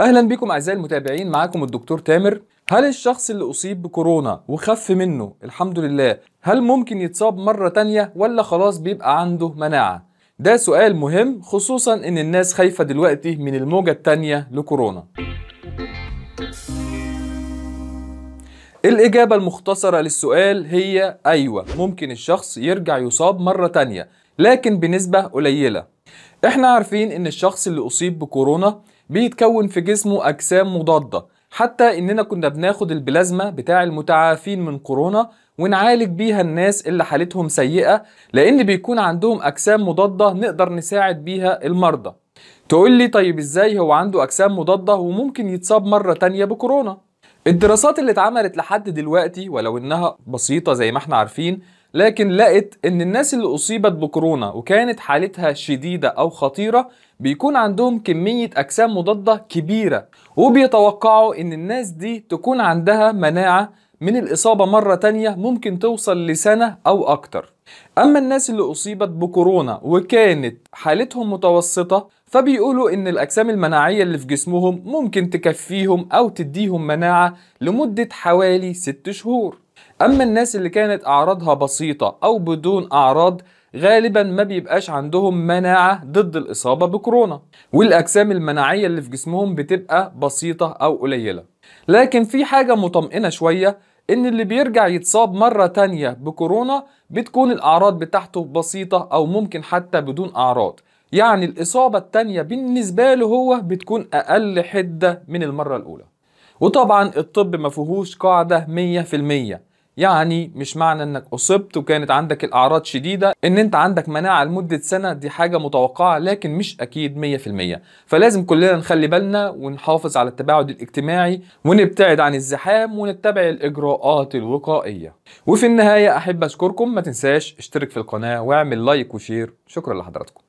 اهلا بكم اعزائي المتابعين معاكم الدكتور تامر هل الشخص اللي اصيب بكورونا وخف منه الحمد لله هل ممكن يتصاب مرة تانية ولا خلاص بيبقى عنده مناعة ده سؤال مهم خصوصا ان الناس خايفة دلوقتي من الموجة التانية لكورونا الإجابة المختصرة للسؤال هي أيوة ممكن الشخص يرجع يصاب مرة تانية لكن بنسبة قليلة احنا عارفين ان الشخص اللي اصيب بكورونا بيتكون في جسمه أجسام مضادة حتى إننا كنا بناخد البلازما بتاع المتعافين من كورونا ونعالج بيها الناس اللي حالتهم سيئة لأن بيكون عندهم أجسام مضادة نقدر نساعد بيها المرضى تقول لي طيب إزاي هو عنده أجسام مضادة وممكن يتصاب مرة تانية بكورونا الدراسات اللي اتعملت لحد دلوقتي ولو انها بسيطة زي ما احنا عارفين لكن لقت ان الناس اللي اصيبت بكورونا وكانت حالتها شديده او خطيره بيكون عندهم كميه اجسام مضاده كبيره وبيتوقعوا ان الناس دي تكون عندها مناعه من الاصابه مره تانية ممكن توصل لسنه او اكتر اما الناس اللي اصيبت بكورونا وكانت حالتهم متوسطه فبيقولوا ان الاجسام المناعيه اللي في جسمهم ممكن تكفيهم او تديهم مناعه لمده حوالي 6 شهور اما الناس اللي كانت اعراضها بسيطه او بدون اعراض غالبا ما بيبقاش عندهم مناعة ضد الإصابة بكورونا والأجسام المناعية اللي في جسمهم بتبقى بسيطة أو قليلة لكن في حاجة مطمئنة شوية إن اللي بيرجع يتصاب مرة تانية بكورونا بتكون الأعراض بتاعته بسيطة أو ممكن حتى بدون أعراض يعني الإصابة التانية بالنسبة له هو بتكون أقل حدة من المرة الأولى وطبعا الطب ما فيهوش قاعدة 100% يعني مش معنى انك اصبت وكانت عندك الاعراض شديده ان انت عندك مناعه لمده سنه دي حاجه متوقعه لكن مش اكيد 100% فلازم كلنا نخلي بالنا ونحافظ على التباعد الاجتماعي ونبتعد عن الزحام ونتبع الاجراءات الوقائيه وفي النهايه احب اشكركم ما تنساش اشترك في القناه واعمل لايك وشير شكرا لحضراتكم